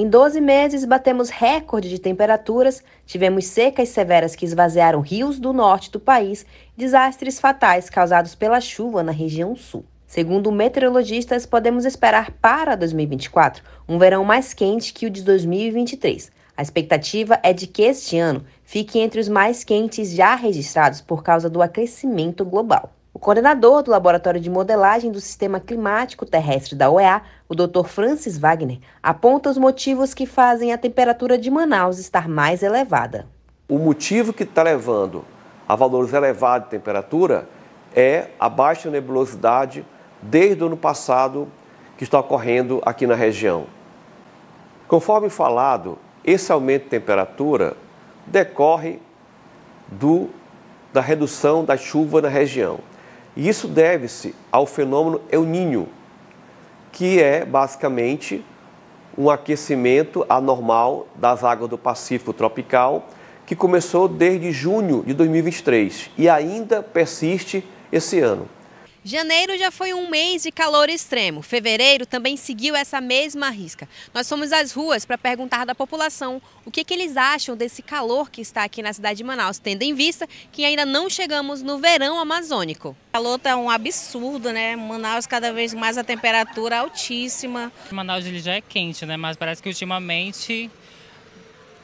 Em 12 meses, batemos recorde de temperaturas, tivemos secas severas que esvaziaram rios do norte do país, desastres fatais causados pela chuva na região sul. Segundo meteorologistas, podemos esperar para 2024 um verão mais quente que o de 2023. A expectativa é de que este ano fique entre os mais quentes já registrados por causa do aquecimento global. O coordenador do Laboratório de Modelagem do Sistema Climático Terrestre da OEA, o Dr. Francis Wagner, aponta os motivos que fazem a temperatura de Manaus estar mais elevada. O motivo que está levando a valores elevados de temperatura é a baixa nebulosidade desde o ano passado que está ocorrendo aqui na região. Conforme falado, esse aumento de temperatura decorre do, da redução da chuva na região. E isso deve-se ao fenômeno El Niño, que é basicamente um aquecimento anormal das águas do Pacífico tropical, que começou desde junho de 2023 e ainda persiste esse ano. Janeiro já foi um mês de calor extremo. Fevereiro também seguiu essa mesma risca. Nós fomos às ruas para perguntar da população o que, que, eles acham desse calor que está aqui na cidade de Manaus, tendo em vista que ainda não chegamos no verão amazônico. O calor está um absurdo, né? Manaus cada vez mais a temperatura altíssima. Manaus ele já é quente, né? Mas parece que ultimamente,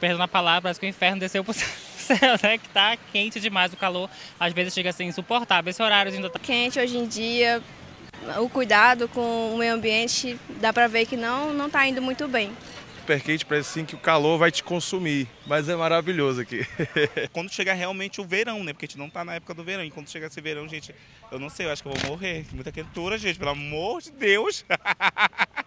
perdão a palavra, parece que o inferno desceu por né, que tá quente demais, o calor às vezes chega a ser insuportável. Esse horário ainda tá quente hoje em dia. O cuidado com o meio ambiente dá para ver que não não tá indo muito bem super quente, parece assim que o calor vai te consumir, mas é maravilhoso aqui. quando chegar realmente o verão, né? Porque a gente não tá na época do verão. E quando chegar esse verão, gente, eu não sei, eu acho que eu vou morrer. Muita quentura, gente, pelo amor de Deus.